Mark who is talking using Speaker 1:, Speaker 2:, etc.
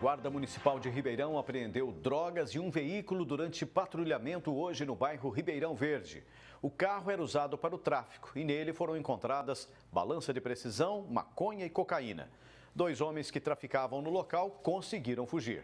Speaker 1: Guarda Municipal de Ribeirão apreendeu drogas e um veículo durante patrulhamento hoje no bairro Ribeirão Verde. O carro era usado para o tráfico e nele foram encontradas balança de precisão, maconha e cocaína. Dois homens que traficavam no local conseguiram fugir.